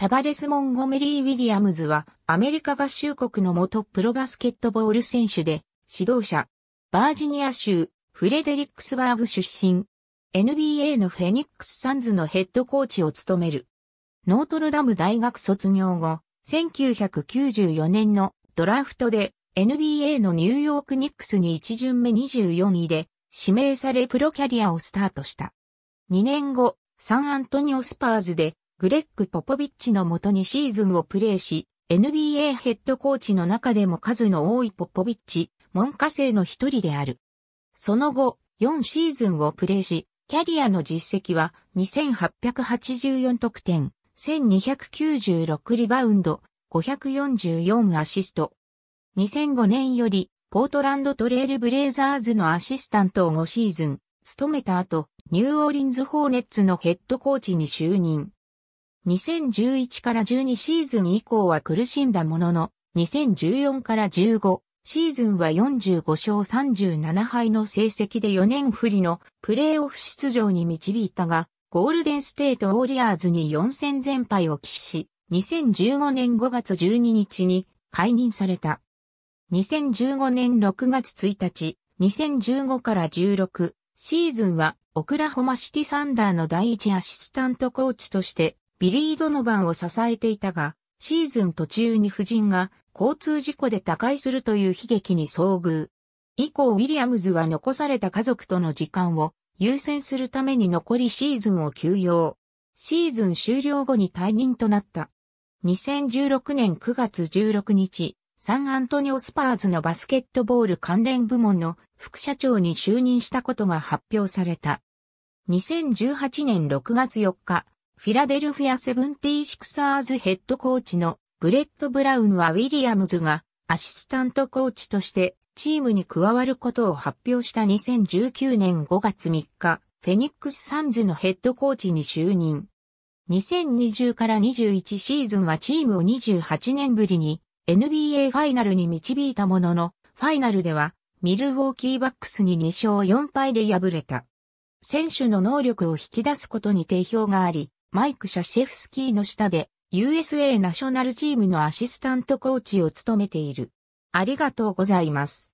タバレス・モンゴメリー・ウィリアムズは、アメリカ合衆国の元プロバスケットボール選手で、指導者、バージニア州、フレデリックスバーグ出身、NBA のフェニックス・サンズのヘッドコーチを務める。ノートルダム大学卒業後、1994年のドラフトで NBA のニューヨークニックスに1巡目24位で指名されプロキャリアをスタートした。2年後、サンアントニオスパーズでグレッグ・ポポビッチのもとにシーズンをプレーし、NBA ヘッドコーチの中でも数の多いポポビッチ、門下生の一人である。その後、4シーズンをプレーし、キャリアの実績は2884得点、1296リバウンド、544アシスト。2005年より、ポートランドトレールブレイザーズのアシスタントを5シーズン、務めた後、ニューオーリンズ・ホーネッツのヘッドコーチに就任。2011から12シーズン以降は苦しんだものの、2014から15シーズンは45勝37敗の成績で4年不利のプレーオフ出場に導いたが、ゴールデンステートウォリアーズに4戦全敗を喫し、2015年5月12日に解任された。2015年6月1日、2015から16シーズンはオクラホマシティサンダーの第一アシスタントコーチとしてビリー・ドノバンを支えていたが、シーズン途中に夫人が交通事故で他界するという悲劇に遭遇。以降ウィリアムズは残された家族との時間を優先するために残りシーズンを休養。シーズン終了後に退任となった。2016年9月16日、サンアントニオスパーズのバスケットボール関連部門の副社長に就任したことが発表された。2018年6月4日、フィラデルフィアセブンティーシクサーズヘッドコーチのブレット・ブラウンはウィリアムズがアシスタントコーチとしてチームに加わることを発表した2019年5月3日、フェニックスサンズのヘッドコーチに就任。2020から21シーズンはチームを28年ぶりに NBA ファイナルに導いたものの、ファイナルではミルウォーキーバックスに2勝4敗で敗れた。選手の能力を引き出すことに定評があり、マイク・シャシェフスキーの下で USA ナショナルチームのアシスタントコーチを務めている。ありがとうございます。